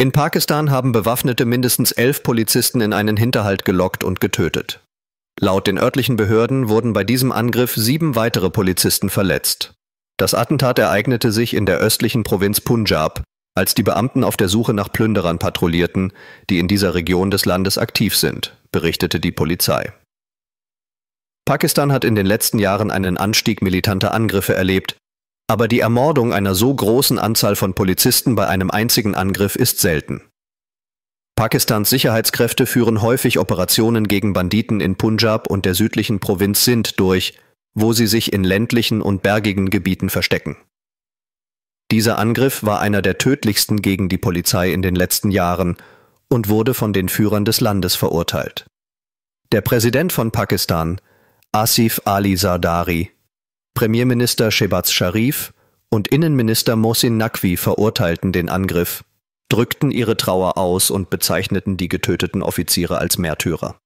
In Pakistan haben Bewaffnete mindestens elf Polizisten in einen Hinterhalt gelockt und getötet. Laut den örtlichen Behörden wurden bei diesem Angriff sieben weitere Polizisten verletzt. Das Attentat ereignete sich in der östlichen Provinz Punjab, als die Beamten auf der Suche nach Plünderern patrouillierten, die in dieser Region des Landes aktiv sind, berichtete die Polizei. Pakistan hat in den letzten Jahren einen Anstieg militanter Angriffe erlebt, aber die Ermordung einer so großen Anzahl von Polizisten bei einem einzigen Angriff ist selten. Pakistans Sicherheitskräfte führen häufig Operationen gegen Banditen in Punjab und der südlichen Provinz Sindh durch, wo sie sich in ländlichen und bergigen Gebieten verstecken. Dieser Angriff war einer der tödlichsten gegen die Polizei in den letzten Jahren und wurde von den Führern des Landes verurteilt. Der Präsident von Pakistan, Asif Ali Zardari, Premierminister Shebaz Sharif und Innenminister Mohsin Naqvi verurteilten den Angriff, drückten ihre Trauer aus und bezeichneten die getöteten Offiziere als Märtyrer